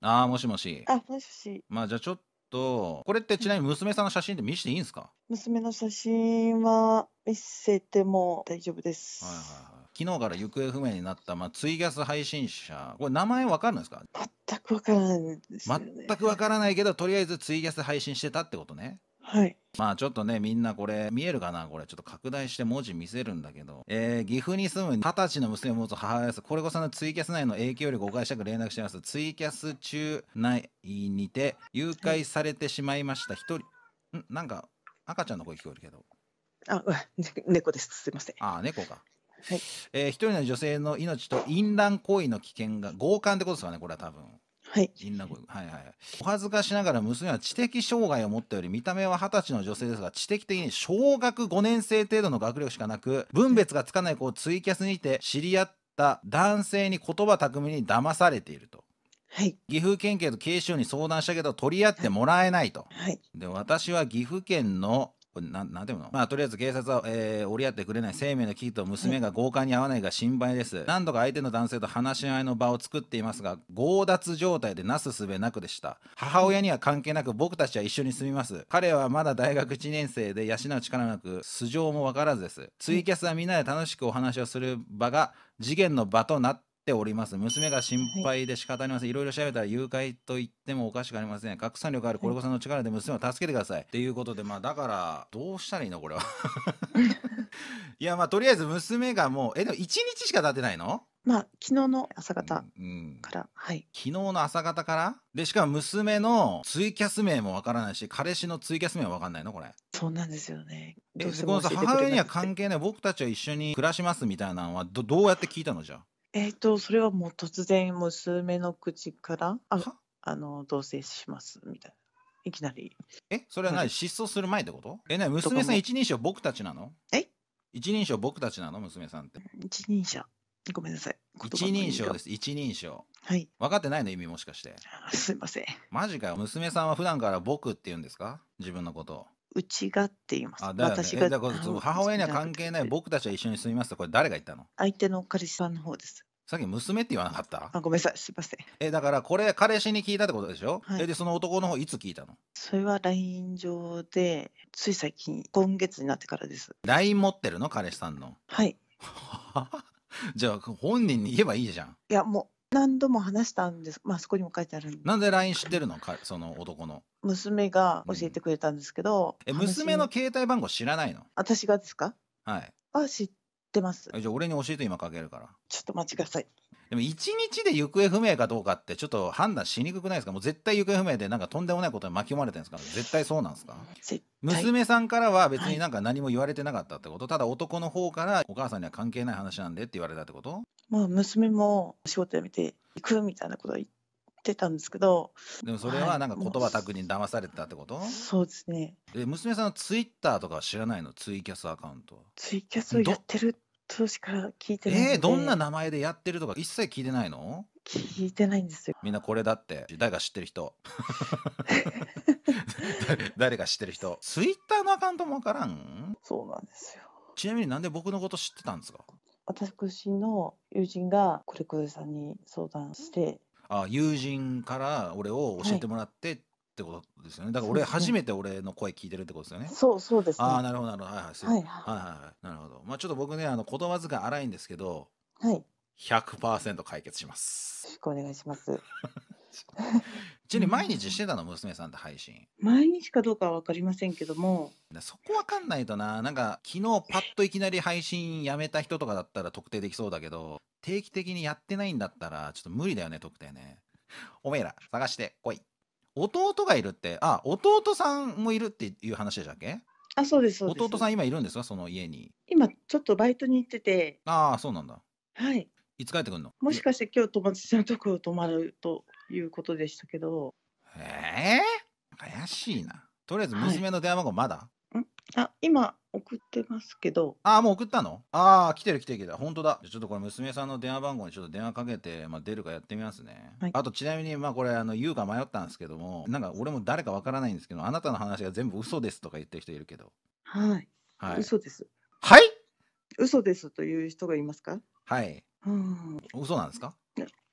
ああ、もしもし。あ、もしもし。まあ、じゃあちょっと、これってちなみに娘さんの写真って見せていいんですか娘の写真は見せても大丈夫です。はいはいはい。昨日から行方不明になった、まあ、ツイキャス配信者、これ名前わかるんですか全くわからないです、ね、全くわからないけど、とりあえずツイキャス配信してたってことね。はい。まあちょっとねみんなこれ見えるかなこれちょっと拡大して文字見せるんだけど、えー、岐阜に住む二十歳の娘を持つ母親ですこれこそのツイキャス内の影響力誤解く連絡してますツイキャス中内にて誘拐されてしまいました一人んなんか赤ちゃんの声聞こえるけどあ、ね、猫ですすいませんあ猫かはいえー、一人の女性の命と淫乱行為の危険が強姦ってことですかねこれは多分はい。銀楽はいはい。お恥ずかしながら娘は知的障害を持ったより見た目は二十歳の女性ですが知的的に小学5年生程度の学力しかなく分別がつかない子をツイキャスにて知り合った男性に言葉巧みに騙されていると。はい、岐阜県警と警視庁に相談したけど取り合ってもらえないと、はい、で私は岐阜県のなんていうのまあとりあえず警察は、えー、折り合ってくれない生命の危機と娘が強姦に合わないが心配です何度か相手の男性と話し合いの場を作っていますが強奪状態でなすすべなくでした母親には関係なく僕たちは一緒に住みます彼はまだ大学1年生で養う力なく素性も分からずですツイキャスはみんなで楽しくお話をする場が次元の場となってております娘が心配で仕方ありません、い、ろいろ調べたら誘拐と言ってもおかしくありません拡散力あるコリコさんの力で娘を助けてくださいっていうことでまあだからどうしたらいいのこれは いやまあとりあえず娘がもうえでも1日しか経ってないのまあ昨日の朝方から、うんうんはい、昨日の朝方からでしかも娘のツイキャス名もわからないし彼氏のツイキャス名もわかんないのこれそうなんですよねえこのさ母親には関係ない僕たちは一緒に暮らしますみたいなのはどどうやって聞いたのじゃあえっ、ー、と、それはもう突然、娘の口から、ああの同棲しますみたいな。いきなり。えそれは何失踪する前ってことえ、な娘さん一人称僕たちなのえ一人称僕たちなの娘さんって。一人称。ごめんなさい。一人称です。一人称。はい。分かってないの意味もしかして。すいません。マジかよ。娘さんは普段から僕って言うんですか自分のことを。うちがって言います。あ、だね、私がだから母親には関係ない僕たちは一緒に住みますこれ誰が言ったの相手の彼氏さんの方です。さっき娘って言わなかったあごめんなさいすいませんえだからこれ彼氏に聞いたってことでしょ、はい、えでその男の方いつ聞いたのそれは LINE 上でつい最近今月になってからです LINE 持ってるの彼氏さんのはい じゃあ本人に言えばいいじゃんいやもう何度も話したんですまあそこにも書いてあるんなんで LINE 知ってるのかその男の娘が教えてくれたんですけど、うん、え娘の携帯番号知らないの私がですかはいは知っってます。じゃあ俺に教えて今かけるから。ちょっと待ちください。でも1日で行方不明かどうかってちょっと判断しにくくないですかもう絶対行方不明でなんかとんでもないことに巻き込まれてるんですか絶対そうなんですか娘さんからは別になんか何も言われてなかったってこと、はい、ただ男の方からお母さんには関係ない話なんでって言われたってことまあ娘も仕事辞めて行くみたいなことは言っってたんですけどでもそれはなんか言葉たに騙されてたってこと、はい、そうですねで娘さんツイッターとかは知らないのツイキャスアカウントツイキャスをやってる当時から聞いてないえー、どんな名前でやってるとか一切聞いてないの聞いてないんですよみんなこれだって誰か知ってる人 誰か知ってる人ツイッターのアカウントもわからんそうなんですよちなみになんで僕のこと知ってたんですか私の友人がこれこれさんに相談してあ友人から俺を教えてもらってってことですよね。だから俺初めて俺の声聞いてるってことですよね。そう、そうですああ、なるほど、なるほど。はいはい、はいはいはいはい。なるほど。まあちょっと僕ね、あの、言葉遣い荒いんですけど、い。はい。100%解決します。よろしくお願いします。ちなみに毎日してたの、娘さんって配信。毎日かどうかはわかりませんけども、そこわかんないとな、なんか昨日パッといきなり配信やめた人とかだったら特定できそうだけど、定期的にやってないんだったら、ちょっと無理だよね、特定ね。おめえら、探して来い。弟がいるって、あ、弟さんもいるっていう話でしたっけあ、そうです、そうです。弟さん今いるんですか、その家に。今、ちょっとバイトに行ってて。ああ、そうなんだ。はい。いつ帰ってくるのもしかして今日友達のところ泊まるということでしたけど。ええー、怪しいな。とりあえず娘の電話番号まだ、はいあ、今送ってますけど。あもう送ったのあ来てる来てる来てる。本当だ。ちょっとこれ娘さんの電話番号にちょっと電話かけて、まあ、出るかやってみますね。はいあとちなみに、まあこれ、あの、言うか迷ったんですけども、なんか俺も誰かわからないんですけど、あなたの話が全部嘘ですとか言ってる人いるけど。はい。はい。嘘です。はい嘘ですという人がいますか。はい。うん。嘘なんですか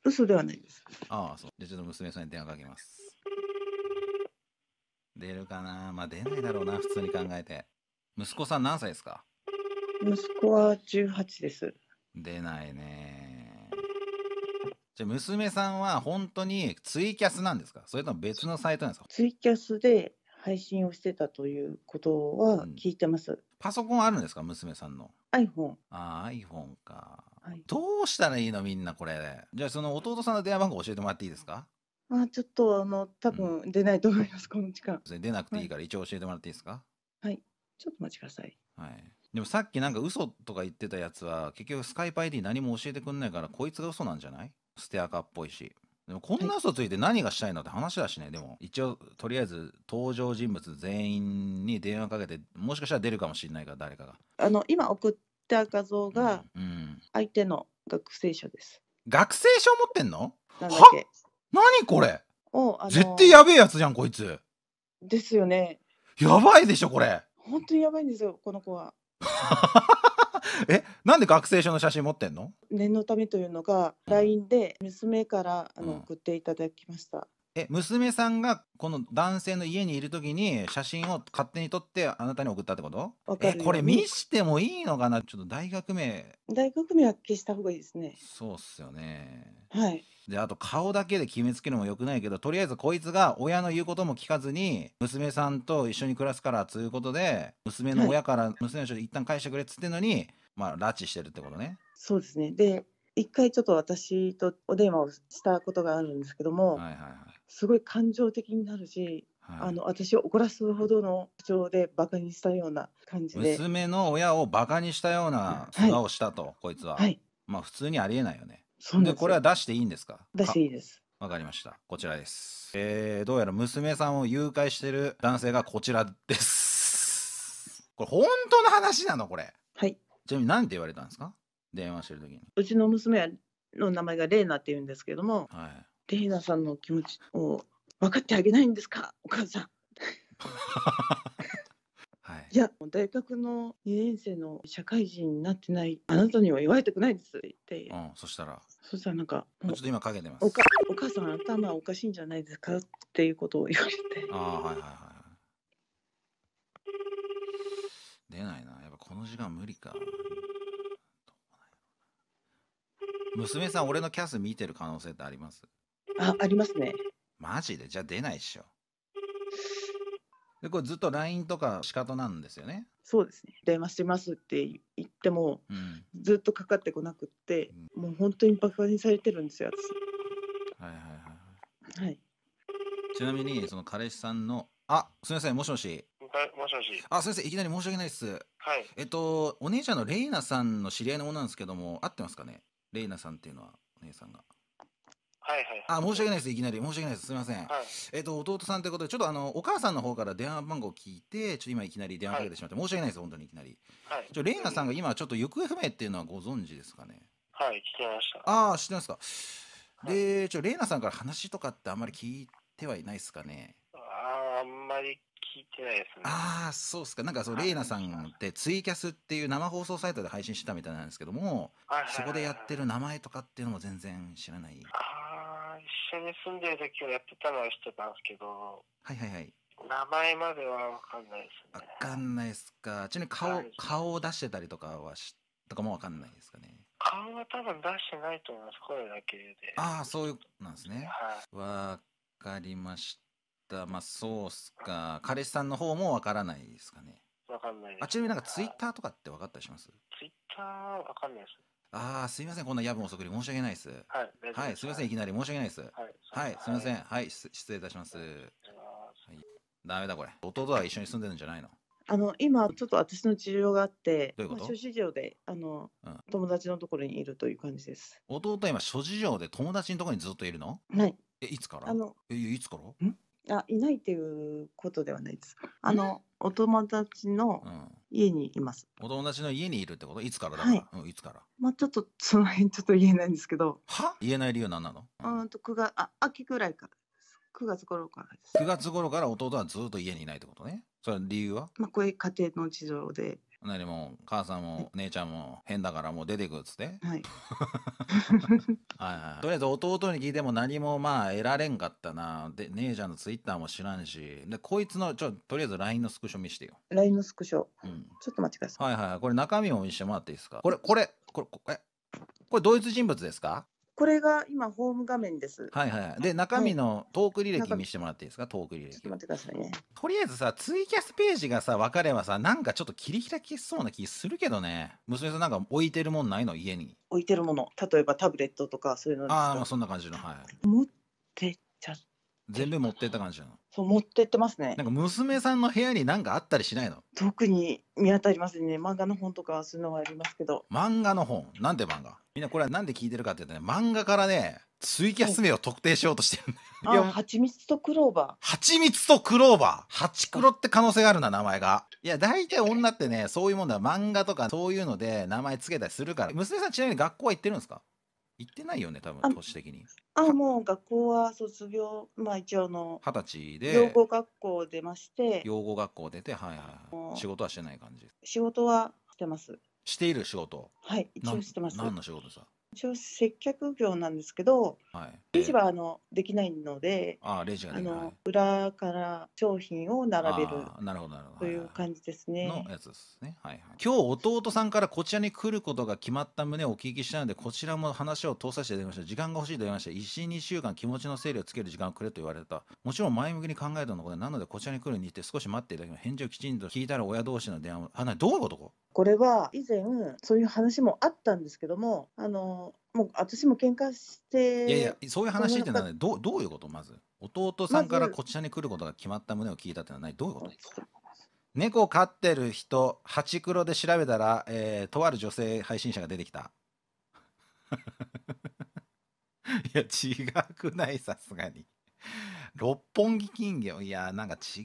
嘘ではないです。ああ、そう。じゃちょっと娘さんに電話かけます。出るかなまあ出ないだろうな、普通に考えて。息子さん何歳ですか息子は18です。出ないね。じゃあ娘さんは本当にツイキャスなんですかそれとも別のサイトなんですかツイキャスで配信をしてたということは聞いてます。うん、パソコンあるんですか娘さんの。iPhone。ああ、iPhone か、はい。どうしたらいいのみんなこれ。じゃあその弟さんの電話番号教えてもらっていいですかあ、ちょっとあの多分出ないと思います、この時間。出なくていいから一応教えてもらっていいですかはい。ちょっと待ちください。はい。でもさっきなんか嘘とか言ってたやつは結局スカイパプ ID 何も教えてくんないからこいつが嘘なんじゃないステアカっぽいし。でもこんな嘘ついて何がしたいのって話だしね。でも一応とりあえず登場人物全員に電話かけてもしかしたら出るかもしれないから誰かが。あの今送った画像がうん。相手の学生証です。学生証持ってんのなんだっはけ何これを、あの絶対やべえやつじゃんこいつですよね。やばいでしょこれ本当にやばいんですよ、この子は。えなんで学生証の写真持ってんの念のためというのが、LINE で娘からあうんの送っていただきました。え娘さんがこの男性の家にいる時に写真を勝手に撮ってあなたに送ったってことえこれ見してもいいのかなちょっと大学名大学名は消した方がいいですね。そうっすよねはい。で、あと顔だけで決めつけるのも良くないけど、とりあえずこいつが親の言うことも聞かずに、娘さんと一緒に暮らすからということで、娘の親から娘の人に一旦返してくれっつってんのに、まあ、拉致してるってことね。そうですね。で、一回ちょっと私とお電話をしたことがあるんですけども、すごい感情的になるし、はい、あの私を怒らすほどの口調でバカにしたような感じで娘の親をバカにしたような顔をしたと、はい、こいつは、はい、まあ普通にありえないよねそうでこれは出していいんですか出していいです。わかりました。こちらです。えー、どうやら娘さんを誘拐してる男性がこちらです。これ本当の話なのこれ。はい。ちなみに何て言われたんですか電話してる時に。うちの娘の名前がレーナって言うんですけれども、はい、レーナさんの気持ちを分かってあげないんですかお母さん。いや、大学の2年生の社会人になってない、あなたには言われたくないですって言って。うん、そしたら。そしたらなんか、ちょっと今かけてます。おかお母さん頭おかしいんじゃないですかっていうことを言われて。ああ、はいはいはい。出ないな。やっぱこの時間無理か。娘さん、俺のキャス見てる可能性ってありますあ、ありますね。マジでじゃあ出ないっしょ。でこれずっと LINE とか仕方なんですよね。そうですね電話してますって言っても、うん、ずっとかかってこなくって、うん、もう本当にバカにされてるんですよ私。はいはいはい。はい、ちなみにその彼氏さんの「あすみませんもしもし」もしもし。あ、先生、いきなり申し訳ないです。はい。えっと、お姉ちゃんのレイナさんの知り合いのもなんですけども、合ってますかね。レイナさんっていうのは、お姉さんが。はいはい、あ申し訳ないですいきなり申し訳ないですすみません、はい、えっ、と弟さんということでちょっとあのお母さんの方から電話番号を聞いてちょっと今いきなり電話かけてしまって、はい、申し訳ないです本当にいきなり、はい、ちょレイナさんが今ちょっと行方不明っていうのはご存知ですかねはい聞きましたああ知ってますか、でちょレイナさんから話とかってあんまり聞いてはいないですかねああんまり聞いてないですねああそうですかなんかそう、レイナさんってツイキャスっていう生放送サイトで配信してたみたいなんですけども、はいそこでやってる名前とかっていうのも全然知らないあ一緒に住んでる時はやってたのは知ってたんですけどはいはいはい名前までは分かんないですね分かんないですかちなみに顔顔を出してたりとかはしとかも分かんないですかね顔は多分出してないと思います声だけでああそういうなんですねはい、分かりましたまあそうっすか彼氏さんの方も分からないですかね分かんないですあちなみになんかツイッターとかって分かったりします、ツイッター分かんないですああ、すみません、こんな夜分遅くに申し訳ないです。はい、はい、すみません、いきなり申し訳ないです。はい、すみません、はい、失礼いたします。はい、ダメだこれ。弟は一緒に住んでるんじゃないの？あの今ちょっと私の事情があって、どういうまあ、諸事情であの、うん、友達のところにいるという感じです。弟は今諸事情で友達のところにずっといるの？はい。えいつから？あのえいつから？うん？あいないっていうことではないです。あのお友達の家にいます。お友達の家にいるってこといつからだから、はいうん、いつからまあちょっとその辺ちょっと言えないんですけど。は言えない理由は何なのうんと九月あ秋ぐらいからで月頃からです。?9 月頃から弟はずっと家にいないってことね。それ理由はまあこういう家庭の事情でなにも母さんも姉ちゃんも変だからもう出てくっつって、はい、はいはいとりあえず弟に聞いても何もまあ得られんかったなで姉ちゃんのツイッターも知らんしでこいつのちょとりあえず LINE のスクショ見してよ LINE のスクショ、うん、ちょっと待ってくださいはいはいこれ中身も見してもらっていいですかこれこれこれこれこれ同一人物ですかこれが今、ホーム画面です。はいはい。で、中身のトーク履歴見せてもらっていいですか、トーク履歴。ちょっと待ってくださいね。とりあえずさ、ツイキャスページがさ、分かればさ、なんかちょっと切り開きそうな気するけどね。娘さんなんか置いてるもんないの家に。置いてるもの。例えばタブレットとかそういうのああ、まあそんな感じの。はい。持ってっちゃって。全部持ってった感じなのそう持ってってますねなんか娘さんの部屋に何かあったりしないの特に見当たりませんね漫画の本とかそういうのはありますけど漫画の本なんで漫画みんなこれはなんで聞いてるかっていうとね、漫画からね、ツイキャス名を特定しようとしてるんだよ。いや、みつとクローバー。はちみつとクローバー。くろって可能性があるな、名前が。いや、大体女ってね、そういうもんだ。漫画とかそういうので名前つけたりするから。娘さんちなみに学校は行ってるんですか行ってないよね、多分、都市的に。あ、もう学校は卒業、まあ一応の。二十歳で。養護学校出まして。養護学校出て、はいはい、はい。仕事はしてない感じ。仕事はしてます。している仕事はい一応してます何の仕事一応接客業なんですけど、はい、レジはあのできないのであレジが裏から商品を並べるなるほどなるほどという感じですね、のやつですね、はいはい、今日弟さんからこちらに来ることが決まった旨をお聞きしたのでこちらも話を通させていただきました時間が欲しいと言いました12週間気持ちの整理をつける時間をくれと言われたもちろん前向きに考えたのでなのでこちらに来るに行って少し待っていただきます返事をきちんと聞いたら親同士の電話あなどういうことこれは以前そういう話もあったんですけどもあのもう私も喧嘩していやいやそういう話ってのは、ね、どどういうことまず弟さんからこちらに来ることが決まった旨を聞いたってのはないどういうこと猫飼ってる人ハチクロで調べたら、えー、とある女性配信者が出てきた いや違くないさすがに六本木金魚いやなんか違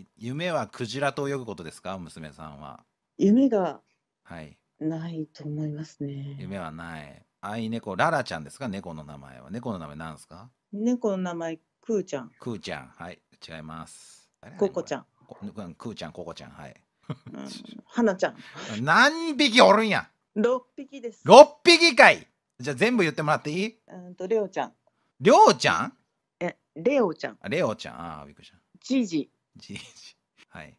う夢はクジラと泳ぐことですか娘さんは夢がはいないと思いますね。夢はないあい猫ララちゃんですか猫の名前は猫の名前なんですか猫の名前、くーちゃん。クーちゃんはい違いますあれココちゃんこうんクーちゃんココちゃんはいうん、ちゃん。何匹おるんや六匹です。六匹かいじゃあ全部言ってもらっていいうんと、レオちゃん。りょうちゃんえ、レオちゃん。あレオちゃんあびっくりしたジジ。じいじはい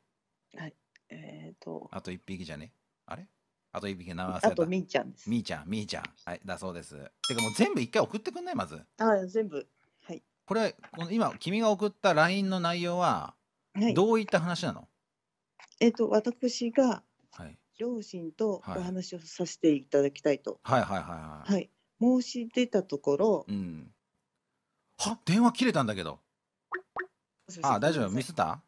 はいえっ、ー、と。あと1匹じゃねあれあと1匹名前忘れた。あとみーちゃんです。みーちゃん、みーちゃん。はい、だそうです。てかもう全部1回送ってくんないまず。あ全部。はい。これ、この今、君が送った LINE の内容は、どういった話なの、はい、えっ、ー、と、私が、はい、両親とお話をさせていただきたいと。はい、はい、はいはいはい。はい申し出たところ、うん、は電話切れたんだけどあ大丈夫ミスった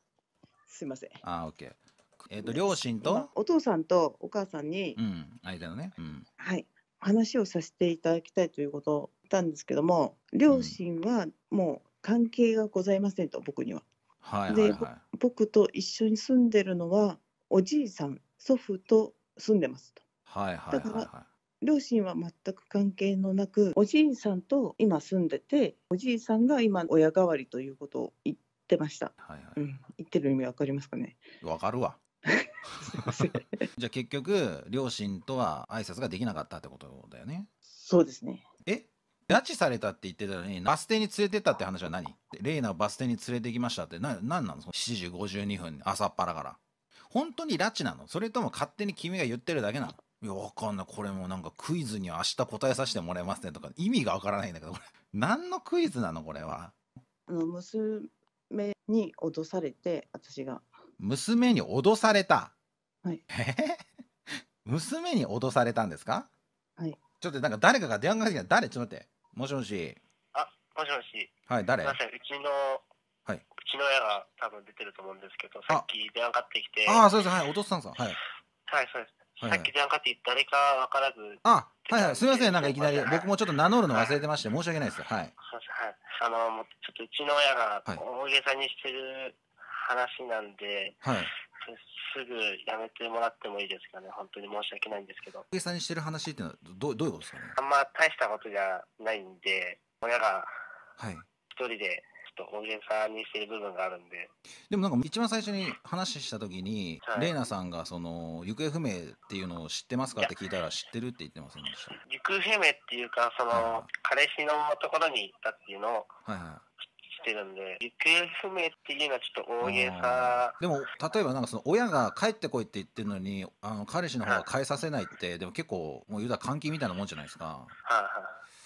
すいませんあオッケーえっ、と両親と、お父さんとお母さんに、うん、間のね、うん、はい話をさせていただきたいということをたんですけども両親はもう関係がございませんと僕には。で僕と一緒に住んでるのはおじいさん祖父と住んでますと。だから両親は全く関係のなくおじいさんと今住んでておじいさんが今親代わりということを言ってました。はいはいうん、言ってる意味わかりますかねわかるわ。じゃあ結局両親とは挨拶ができなかったってことだよねそうですねえ拉致されたって言ってたのにバス停に連れてったって話は何レイナをバス停に連れてきましたってな何なの ?7 時52分朝っぱらから本当に拉致なのそれとも勝手に君が言ってるだけなのいや、わかんない。これもなんかクイズに明日答えさせてもらえますねとか、意味がわからないんだけど、これ、何のクイズなのこれは。あの、娘に脅されて、私が。娘に脅されたはい。娘に脅されたんですかはい。ちょっとなんか誰かが電話かけてきた誰ちょっと待って。もしもし。あ、もしもし。はい、誰すいません、うちの、はい、うちの親が多分出てると思うんですけど、さっき電話かかってきて。ああ、そうです。はい、脅したんすん。はい。はい、そうです。はいはい、さっき電話かかって誰かわからず。あ、はいはい。すみません、なんかいきなり、僕もちょっと名乗るの忘れてまして、申し訳ないです。はい。はい。あの、ちょっとうちの親が大げさにしてる話なんで、はい。すぐやめてもらってもいいですかね、本当に申し訳ないんですけど。大げにしてる話ってのはど、どういうことですかね。あんま大したことじゃないんで、親が一人で、ちょっと大げさにしてる部分があるんで、はい、でもなんか一番最初に話した時に、はい、さんがその行方不明っていうのを知ってますかって聞いたら知ってるって言ってませんでした行方不明っていうかその、はいはい、彼氏のところにいたっていうのを知っってるんで、行方不明っていうのはちょっと大げさ。でも、例えばなんかその親が帰ってこいって言ってるのに、あの彼氏の方が帰させないって、でも結構、もう言うたら監禁みたいなもんじゃないですか。はあはあ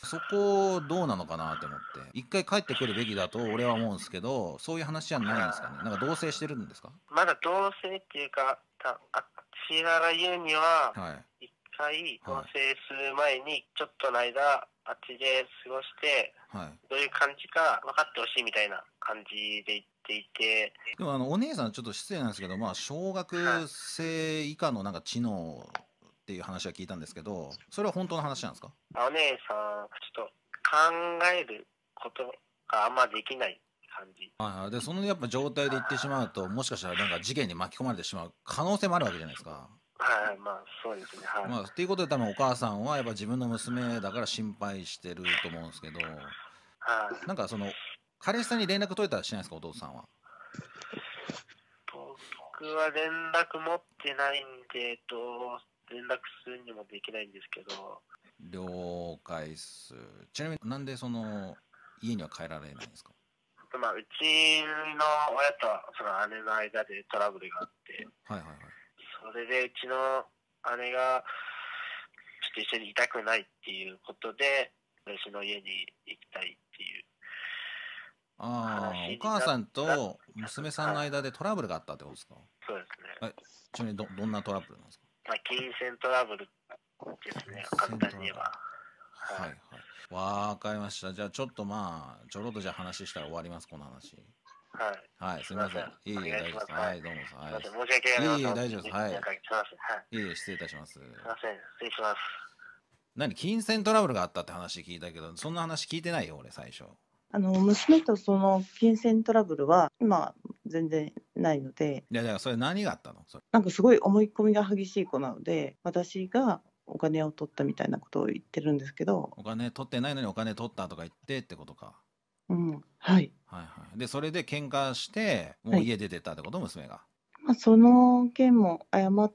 そこどうなのかなって思って一回帰ってくるべきだと俺は思うんですけどそういう話じゃないんですかねなんか同棲してるんですかまだ同棲っていうかたあちら言うには、い、一回同棲する前にちょっとの間、はいあっちで過ごして、はい、どういう感じか分かってほしいみたいな感じで言っていてでもあのお姉さんちょっと失礼なんですけど、まあ、小学生以下のなんか知能っていう話は聞いたんですけどそれは本当の話なんですかお姉さんちょっと考えることがあんまできない感じあでそのやっぱ状態で行ってしまうともしかしたらなんか事件に巻き込まれてしまう可能性もあるわけじゃないですかはいまあそうですねはい、まあ、っていうことで多分お母さんはやっぱ自分の娘だから心配してると思うんですけど、はい、なんかその彼氏さんに連絡取れたらしないですかお父さんは僕は連絡持ってないんで、と、連絡するにもできないんですけど了解っすちなみになんでその家には帰られないんですかまあうちの親とその姉の間でトラブルがあってはいはいはいそれでうちの姉がちょっと一緒にいたくないっていうことで私の家に行きたいっていうああお母さんと娘さんの間でトラブルがあったってことですかそうですねちなみにどどんなトラブルなんですか、まあ、金銭トラブルですね簡単には。はいはいわかりましたじゃあちょっとまあちょろっとじゃあ話したら終わりますこの話はい、すみません。いいえ、大丈夫です。はい、どうも。はい。申し訳ない。いえいえ、大丈夫です。はい。いえいえ、失礼いたします。すみません。失礼します。何、金銭トラブルがあったって話聞いたけど、そんな話聞いてないよ、俺、最初。あの、娘とその金銭トラブルは、今、全然ないので。いや、だから、それ何があったのなんかすごい思い込みが激しい子なので、私がお金を取ったみたいなことを言ってるんですけどお金取ってないのにお金取ったとか言ってってことかうんはいはいはい、でそれで喧嘩してもう家出てたってこと、娘が、まあ、その件も謝っ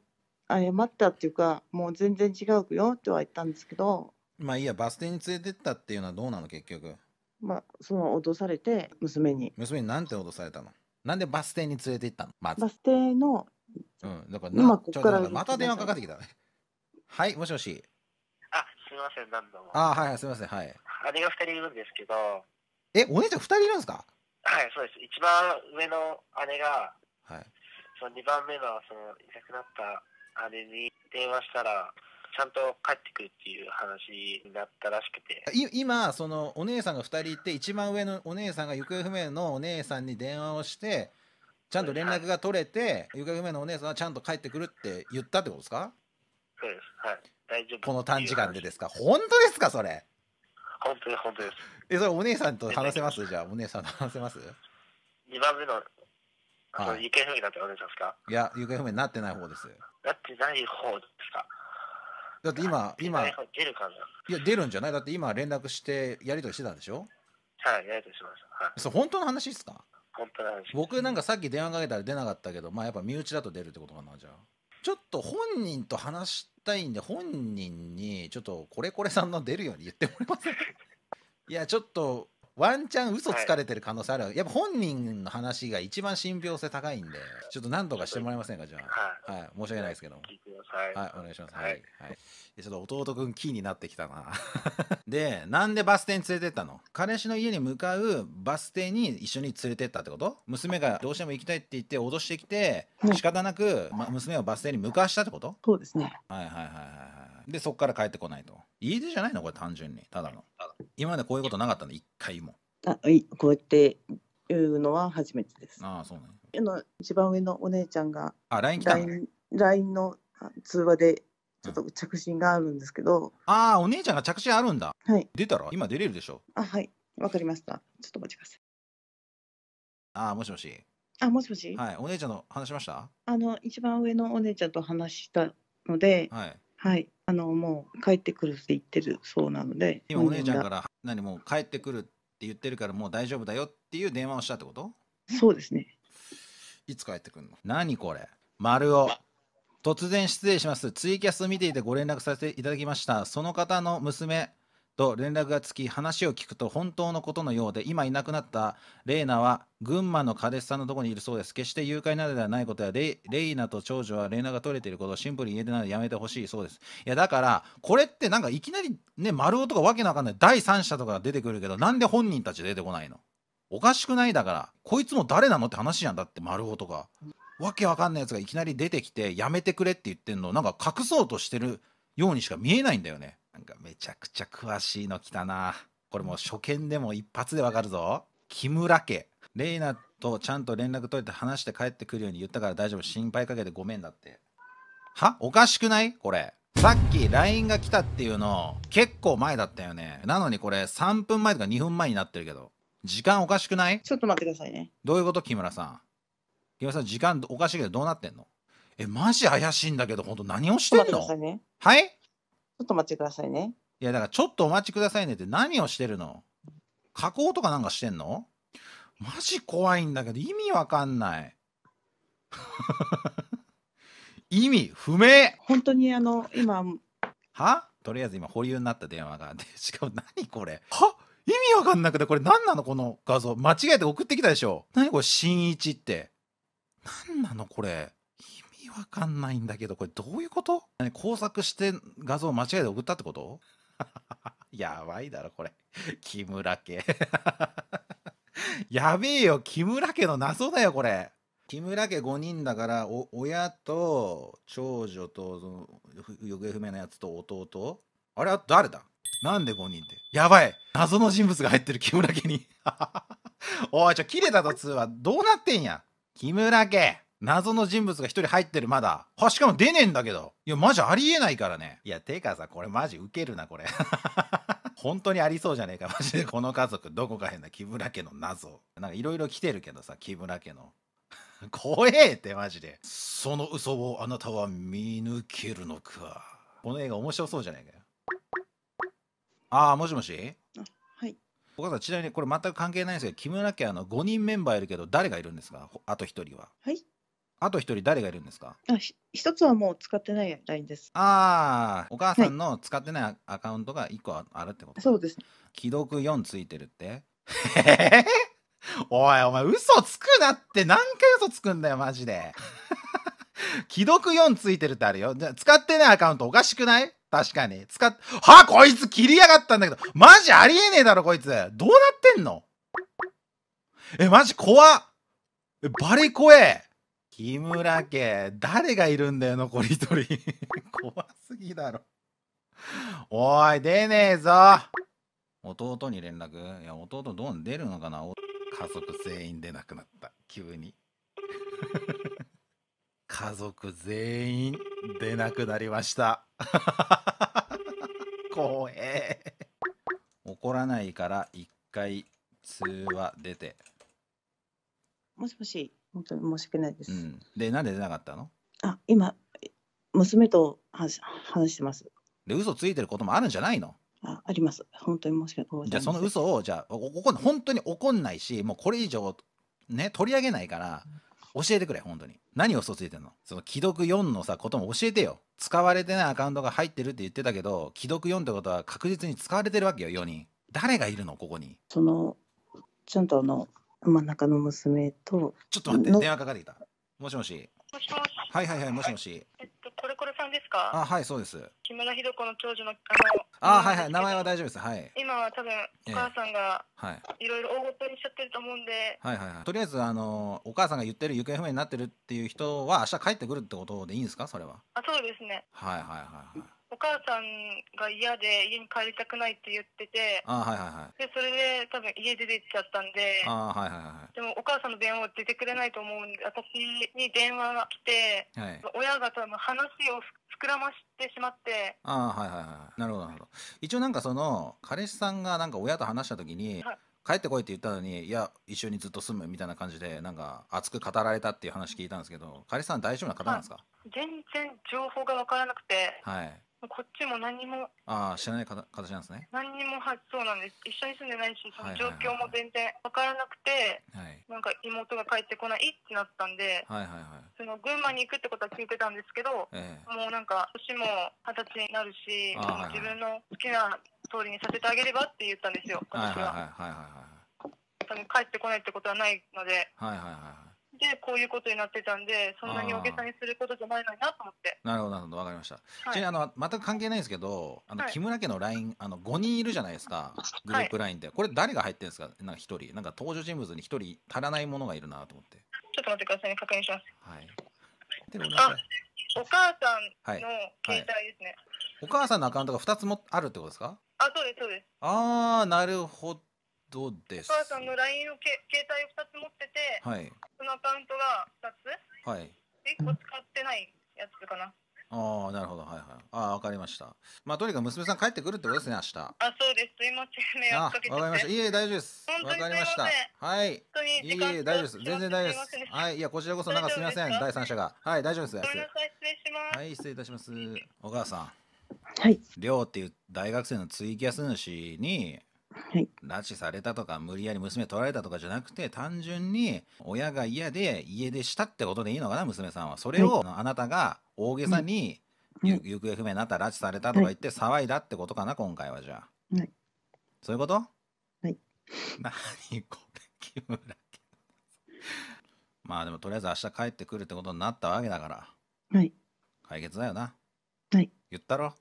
謝ったっていうかもう全然違うよとは言ったんですけどまあいいやバス停に連れてったっていうのはどうなの結局まあその脅されて娘に娘になんて脅されたのなんでバス停に連れて行ったの、ま、バス停のうんだから今ここからまた電話かかってきたねはいもしもしあすみません何度もあはいはいすみませんはい姉が2人いるんですけどえ、お姉ちゃん二人いるんですかはい、そうです。一番上の姉が、はい。その2番目のそのいなくなった姉に電話したら、ちゃんと帰ってくるっていう話になったらしくて、い今、そのお姉さんが二人いて、一番上のお姉さんが行方不明のお姉さんに電話をして、ちゃんと連絡が取れて、行方不明のお姉さんはちゃんと帰ってくるって言ったってことですかそうです。はい。大丈夫。この短時間でですか本当ですかそれ。本当です本当ですえそれお姉さんと話せますじゃあお姉さんと話せます2番目のあはい、行方不明になってお姉さんですかいや行方不明になってない方ですなってない方ですかだって今今出るかないや出るんじゃないだって今連絡してやり取りしてたんでしょはいやり取りしました、はい、そう本当の話ですか本当の話僕なんかさっき電話かけたら出なかったけどまあやっぱ身内だと出るってことかなじゃあちょっと本人と話したいんで本人にちょっとこれこれさんの出るように言ってもらえません いやちょっとワンチャン嘘つかれてる可能性ある、はい、やっぱ本人の話が一番信憑性高いんでちょっと何とかしてもらえませんかじゃあ、はい、はい、申し訳ないですけどはいお願いしますはい、はい、ちょっと弟くんキーになってきたな でなんでバス停に連れてったの彼氏の家に向かうバス停に一緒に連れてったってこと娘がどうしても行きたいって言って脅してきて仕方なく、ま、娘をバス停に向かわしたってことそうですねはいはいはいはいでそこから帰ってこないと家出じゃないのこれ単純にただの今までこういうことなかったの一回もあいこうやって言うのは初めてですああそうねあの一番上のお姉ちゃんがあ LINE 来たの LINE の通話でちょっと着信があるんですけど、ああお姉ちゃんが着信あるんだはい出たら今出れるでしょあはいわかりましたちょっと待ちくださいああもしもしあもしもしはいお姉ちゃんの話しましたあの一番上のお姉ちゃんと話したのではい、はい、あのもう帰ってくるって言ってるそうなので今お姉ちゃんから何も帰ってくるって言ってるからもう大丈夫だよっていう電話をしたってことそうですねいつ帰ってくるの何これ丸尾突然失礼しますツイキャス見ていてご連絡させていただきましたその方の娘と連絡がつき話を聞くと本当のことのようで今いなくなったレイナは群馬の彼氏さんのところにいるそうです決して誘拐などではないことやレイナと長女は連絡が取れていることをシンプルに言えてないのでやめてほしいそうですいやだからこれってなんかいきなりね丸尾とかわけのわかんない第三者とか出てくるけどなんで本人たち出てこないのおかしくないだからこいつも誰なのって話じゃんだって丸尾とかわけわかんないやつがいきなり出てきてやめてくれって言ってんのなんか隠そうとしてるようにしか見えないんだよねなんかめちゃくちゃ詳しいの来たな。これもう初見でも一発でわかるぞ。木村家。レイナとちゃんと連絡取れて話して帰ってくるように言ったから大丈夫。心配かけてごめんだって。はおかしくないこれ。さっき LINE が来たっていうの結構前だったよね。なのにこれ3分前とか2分前になってるけど。時間おかしくないちょっと待ってくださいね。どういうこと木村さん。木村さん時間おかしいけどどうなってんのえ、マジ怪しいんだけど、ほんと何をしてんの、ね、はいちょっとお待ちくださいね。いやだからちょっとお待ちくださいねって何をしてるの加工とかなんかしてんのマジ怖いんだけど意味わかんない。意味不明本当にあの今はとりあえず今保留になった電話があ しかも何これは意味わかんなくてこれ何なのこの画像間違えて送ってきたでしょ何これ新一って何なのこれわかんないんだけど、これどういうこと工作して画像間違えて送ったってこと やばいだろ、これ。木村家やべえよ、木村家の謎だよ、これ。木村家5人だから、親と長女と行方不明のやつと弟あれは誰だなんで5人でやばい謎の人物が入ってる木村家に おい、ちょ、切れたと通話、どうなってんや木村家謎の人物が1人入ってるまだはしかも出ねえんだけどいやマジありえないからねいやてかさこれマジウケるなこれ 本当にありそうじゃねえかマジでこの家族どこか変な木村家の謎なんかいろいろ来てるけどさ木村家の 怖えってマジでその嘘をあなたは見抜けるのかこの映画面白そうじゃねえかよああもしもしはいお母さんちなみにこれ全く関係ないんですけど木村家あの5人メンバーいるけど誰がいるんですかあと1人ははいあと一人誰がいるんですかあ一つはもう使ってない LINE です。ああ、お母さんの使ってないアカウントが一個あるってこと、そうです。既読4ついてるって おいお前嘘つくなって何回嘘つくんだよマジで 既読4ついてるってあるよじゃあ使ってないアカウントおかしくない確かに使っはこいつ切りやがったんだけどマジありえねえだろこいつどうなってんのえマジ怖っえバリ怖え木村家、誰がいるんだよ、残り一人。怖すぎだろ。おい、出ねえぞ。弟に連絡いや、弟どう出るのかな家族全員出なくなった。急に。家族全員出なくなりました。怖え。怒らないから一回通話出て。もしもし。本当に申し訳ないです。うん、でなんで出なかったのあ今娘と話話してます。で嘘ついてることもあるんじゃないのああります。本当に申し訳ない。じゃその嘘をじゃあここ本当に怒んないしもうこれ以上ね取り上げないから教えてくれ本当に何を嘘ついてんのその既読4のさことも教えてよ使われてないアカウントが入ってるって言ってたけど既読4ってことは確実に使われてるわけよ4人誰がいるのここにそのちゃんとあの真ん中の娘と。ちょっと待って、電話かかってきた。もしもし。もしもし。はいはいはい、もしもし。えっと、これこれさんですか。あ、はい、そうです。木村ひど子の長女の、あの。あ、はいはい、名前は大丈夫です。はい。今は多分、お母さんが、はい。いろいろ大ごとにしちゃってると思うんで。はいはいはい。とりあえず、あの、お母さんが言ってる行方不明になってるっていう人は、明日帰ってくるってことでいいんですか、それは。あ、そうですね。はいはいはいはい。お母さんが嫌で家に帰りたくないって言ってて、あはいはいはい、でそれで多分家出てっちゃったんで、あはいはいはい、でもお母さんの電話は出てくれないと思うんで、私に電話が来て、はい、親が多分話を膨らましてしまって、あはいはいはい、なるほどなるほど。一応なんかその彼氏さんがなんか親と話した時に、はい帰ってこいって言ったのにいや一緒にずっと住むみたいな感じでなんか熱く語られたっていう話聞いたんですけど彼氏さん大丈夫な方なんですか、全然情報が分からなくて、はい、こっちも何もああ、知らない形なんですね何にもはそうなんです一緒に住んでないしその状況も全然わからなくて、はい、なんか妹が帰ってこないってなったんで、はいはいはい、その群馬に行くってことは聞いてたんですけど、ええ、もうなんか年も二十歳になるし、はいはい、自分の好きな通りにさせてあげればって言ったんですよ私は。はいはいはいはい、はい、帰ってこないってことはないので。はいはいはいでこういうことになってたんでそんなに大げさにすることじゃないのになと思ってなるほどなるほどわかりました、はい、ちなみにあの全く関係ないんですけどあの、はい、木村家の LINE あの5人いるじゃないですかグループ LINE って、はい、これ誰が入ってるんですかなんか1人なんか登場人物に1人足らないものがいるなと思ってちょっと待ってくださいね確認しますはいでもあお母さんの携帯ですね、お母さんのアカウントが2つもあるってことですかあそうですそうですああなるほどどうですお母さんの LINE をけ携帯を2つ持ってて、はい、そのアカウントが2つ、はい、1個使ってないやつかな。ああ、なるほど、はいはい。ああ、わかりました。まあ、とにかく娘さん帰ってくるってことですね、明日。あ、そうです。すいません、迷惑かけて。わかりました。いえ、大丈夫です。わかりました。はい。いいえ、大丈夫です。全然大丈夫です。はい、いや、こちらこそ、なんかすみません、第三者が。はい、大丈夫です。ごめん失します。はい、失礼いたします。お母さん。はい。寮っていう大学生のツイキャス主に、はい、拉致されたとか無理やり娘取られたとかじゃなくて単純に親が嫌で家出したってことでいいのかな娘さんはそれを、はい、あなたが大げさに、行方不明になった拉致されたとか言って騒いだってことかな今回はじゃあ、はい、そういうことはい何これ木村まあでもとりあえず明日帰ってくるってことになったわけだからはい解決だよなはい言ったろ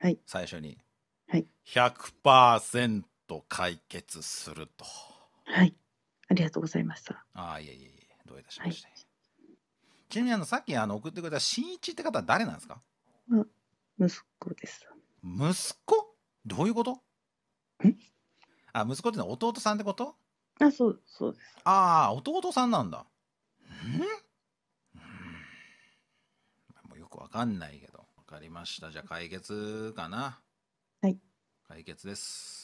はい最初にはい100%。と解決すると。はい。ありがとうございました。ああ、いえいえいえ、どういたしまして。ちなみに、あの、さっき、あの、送ってくれた新一って方は誰なんですか。息子です。息子。どういうこと。あ、息子ってのは弟さんってこと。あ、そう、そうです。ああ、弟さんなんだ。うん。もうよくわかんないけど。わかりました。じゃ解決かな。はい。解決です。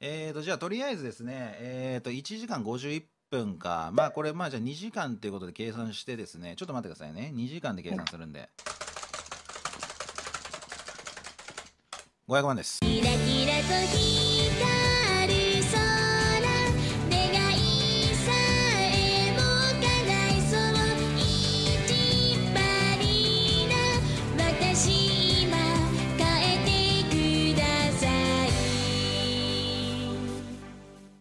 えーと、じゃあとりあえずですね、えーと、1時間51分か、まあこれ、まあじゃあ2時間っていうことで計算してですね、ちょっと待ってくださいね。2時間で計算するんで。500万です。キラキラ